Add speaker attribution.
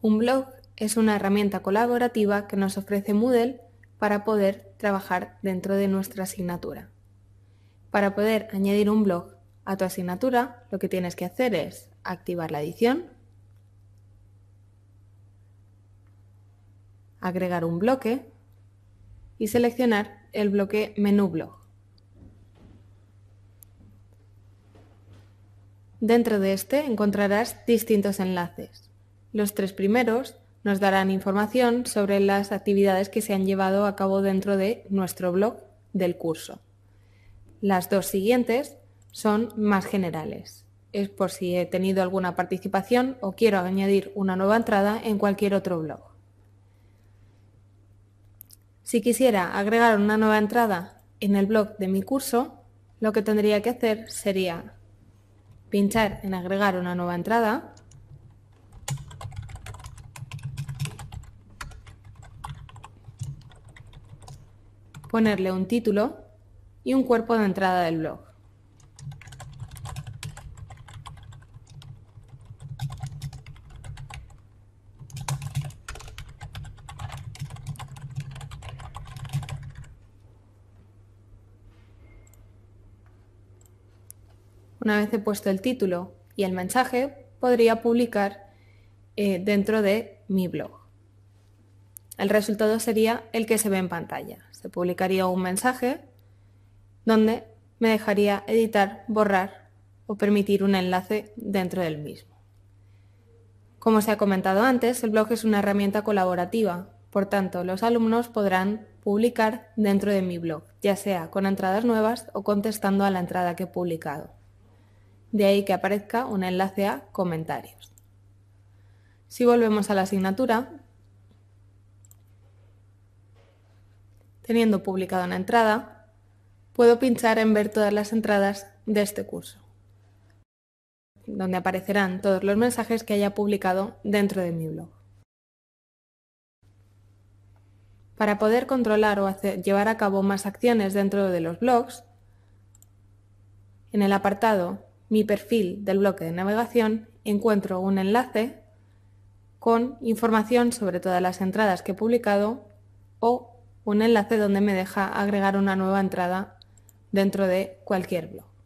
Speaker 1: Un blog es una herramienta colaborativa que nos ofrece Moodle para poder trabajar dentro de nuestra asignatura. Para poder añadir un blog a tu asignatura, lo que tienes que hacer es activar la edición, agregar un bloque y seleccionar el bloque menú blog. Dentro de este encontrarás distintos enlaces. Los tres primeros nos darán información sobre las actividades que se han llevado a cabo dentro de nuestro blog del curso. Las dos siguientes son más generales. Es por si he tenido alguna participación o quiero añadir una nueva entrada en cualquier otro blog. Si quisiera agregar una nueva entrada en el blog de mi curso, lo que tendría que hacer sería pinchar en agregar una nueva entrada ponerle un título y un cuerpo de entrada del blog. Una vez he puesto el título y el mensaje, podría publicar eh, dentro de mi blog. El resultado sería el que se ve en pantalla. Se publicaría un mensaje donde me dejaría editar, borrar o permitir un enlace dentro del mismo. Como se ha comentado antes, el blog es una herramienta colaborativa, por tanto, los alumnos podrán publicar dentro de mi blog, ya sea con entradas nuevas o contestando a la entrada que he publicado. De ahí que aparezca un enlace a comentarios. Si volvemos a la asignatura, teniendo publicada una entrada, puedo pinchar en ver todas las entradas de este curso, donde aparecerán todos los mensajes que haya publicado dentro de mi blog. Para poder controlar o llevar a cabo más acciones dentro de los blogs, en el apartado Mi perfil del bloque de navegación encuentro un enlace con información sobre todas las entradas que he publicado o un enlace donde me deja agregar una nueva entrada dentro de cualquier blog.